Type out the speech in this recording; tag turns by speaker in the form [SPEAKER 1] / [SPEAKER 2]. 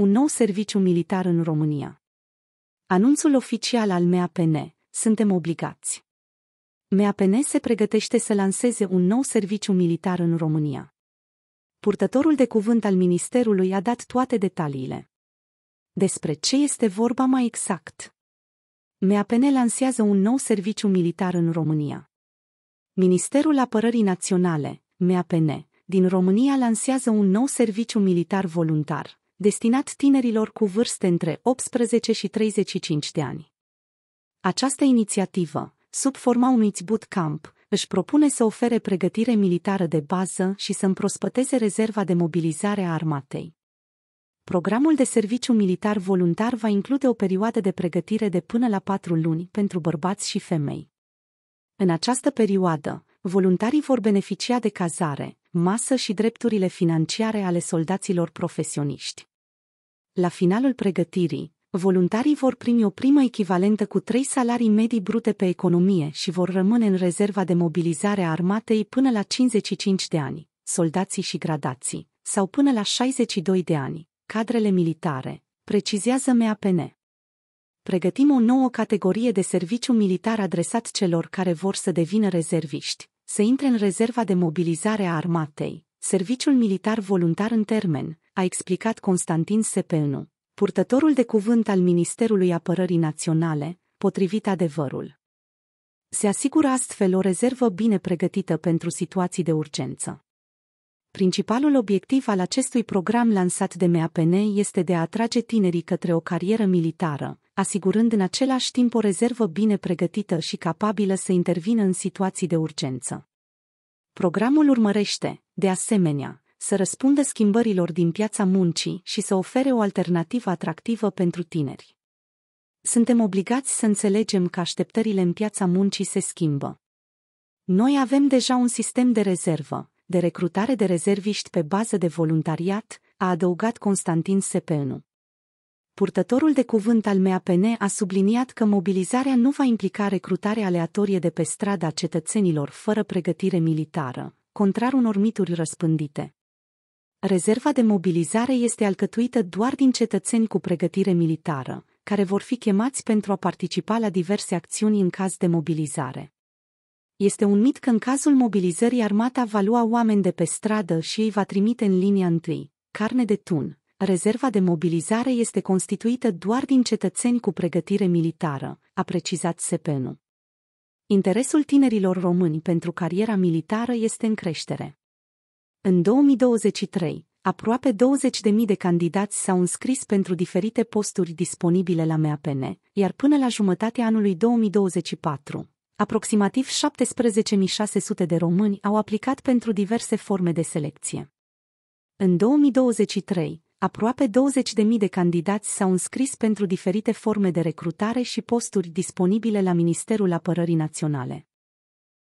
[SPEAKER 1] un nou serviciu militar în România. Anunțul oficial al MAPN, suntem obligați. MAPN se pregătește să lanseze un nou serviciu militar în România. Purtătorul de cuvânt al ministerului a dat toate detaliile. Despre ce este vorba mai exact? MAPN lansează un nou serviciu militar în România. Ministerul Apărării Naționale, MAPN, din România lansează un nou serviciu militar voluntar destinat tinerilor cu vârste între 18 și 35 de ani. Această inițiativă, sub forma unui bootcamp, își propune să ofere pregătire militară de bază și să împrospăteze rezerva de mobilizare a armatei. Programul de serviciu militar voluntar va include o perioadă de pregătire de până la patru luni pentru bărbați și femei. În această perioadă, voluntarii vor beneficia de cazare, masă și drepturile financiare ale soldaților profesioniști la finalul pregătirii, voluntarii vor primi o primă echivalentă cu trei salarii medii brute pe economie și vor rămâne în rezerva de mobilizare a armatei până la 55 de ani, soldații și gradații, sau până la 62 de ani, cadrele militare, precizează MAPN. Pregătim o nouă categorie de serviciu militar adresat celor care vor să devină rezerviști, să intre în rezerva de mobilizare a armatei, serviciul militar voluntar în termen, a explicat Constantin Sepelnu, purtătorul de cuvânt al Ministerului Apărării Naționale, potrivit adevărul. Se asigură astfel o rezervă bine pregătită pentru situații de urgență. Principalul obiectiv al acestui program lansat de MAPN este de a atrage tinerii către o carieră militară, asigurând în același timp o rezervă bine pregătită și capabilă să intervină în situații de urgență. Programul urmărește, de asemenea, să răspundă schimbărilor din piața muncii și să ofere o alternativă atractivă pentru tineri. Suntem obligați să înțelegem că așteptările în piața muncii se schimbă. Noi avem deja un sistem de rezervă, de recrutare de rezerviști pe bază de voluntariat, a adăugat Constantin Sepenu. Purtătorul de cuvânt al MAPN a subliniat că mobilizarea nu va implica recrutare aleatorie de pe strada cetățenilor fără pregătire militară, contrar unor mituri răspândite. Rezerva de mobilizare este alcătuită doar din cetățeni cu pregătire militară, care vor fi chemați pentru a participa la diverse acțiuni în caz de mobilizare. Este un mit că în cazul mobilizării armata va lua oameni de pe stradă și îi va trimite în linia întâi, carne de tun. Rezerva de mobilizare este constituită doar din cetățeni cu pregătire militară, a precizat Sepenu. Interesul tinerilor români pentru cariera militară este în creștere. În 2023, aproape 20.000 de candidați s-au înscris pentru diferite posturi disponibile la MAPN, iar până la jumătatea anului 2024, aproximativ 17.600 de români au aplicat pentru diverse forme de selecție. În 2023, aproape 20.000 de candidați s-au înscris pentru diferite forme de recrutare și posturi disponibile la Ministerul Apărării Naționale.